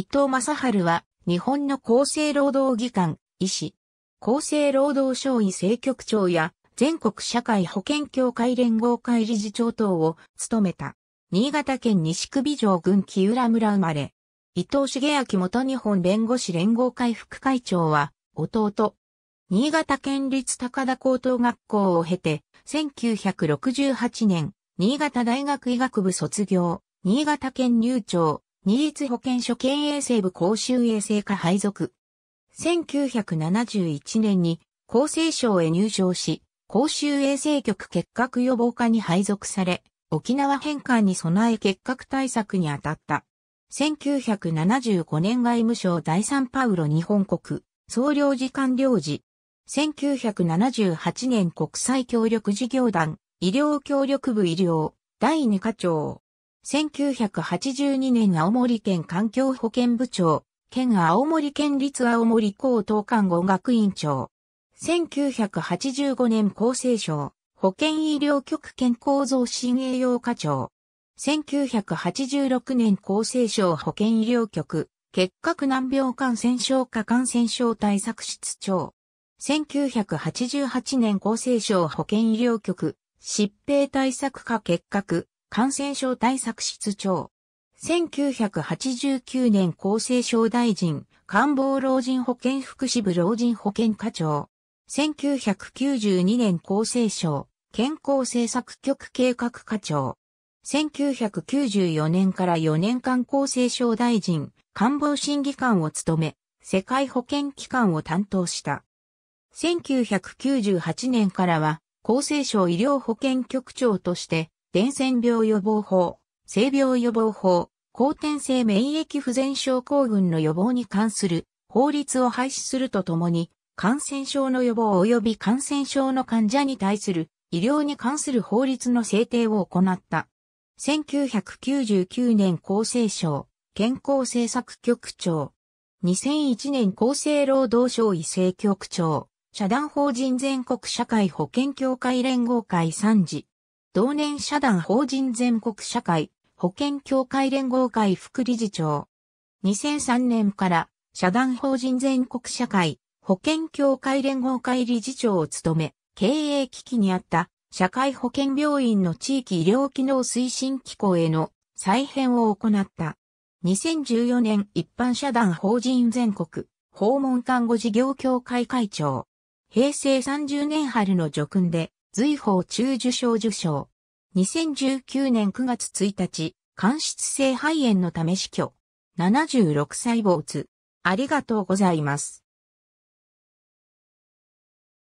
伊藤正春は、日本の厚生労働議官、医師、厚生労働省医政局長や、全国社会保険協会連合会理事長等を務めた。新潟県西首城郡木浦村生まれ。伊藤茂明元日本弁護士連合会副会長は、弟。新潟県立高田高等学校を経て、1968年、新潟大学医学部卒業、新潟県入庁、二律保健所県衛生部公衆衛生課配属。1971年に厚生省へ入省し、公衆衛生局結核予防課に配属され、沖縄返還に備え結核対策に当たった。1975年外務省第三パウロ日本国、総領事官領事。1978年国際協力事業団、医療協力部医療、第2課長。1982年青森県環境保健部長、県青森県立青森高等看護学院長。1985年厚生省、保健医療局健康増進栄養課長。1986年厚生省保健医療局、結核難病感染症科感染症対策室長。1988年厚生省保健医療局、疾病対策課結核、感染症対策室長。1989年厚生省大臣、官房老人保健福祉部老人保健課長。1992年厚生省、健康政策局計画課長。1994年から4年間厚生省大臣、官房審議官を務め、世界保健機関を担当した。1998年からは、厚生省医療保健局長として、伝染病予防法、性病予防法、後天性免疫不全症候群の予防に関する法律を廃止するとともに、感染症の予防及び感染症の患者に対する医療に関する法律の制定を行った。1999年厚生省、健康政策局長。2001年厚生労働省医政局長。社団法人全国社会保険協会連合会参事。同年社団法人全国社会保険協会連合会副理事長。2003年から社団法人全国社会保険協会連合会理事長を務め、経営危機にあった社会保険病院の地域医療機能推進機構への再編を行った。2014年一般社団法人全国訪問看護事業協会会長。平成30年春の叙勲で随法中受賞受賞。2019年9月1日、間質性肺炎のため死去。76歳坊主。ありがとうございます。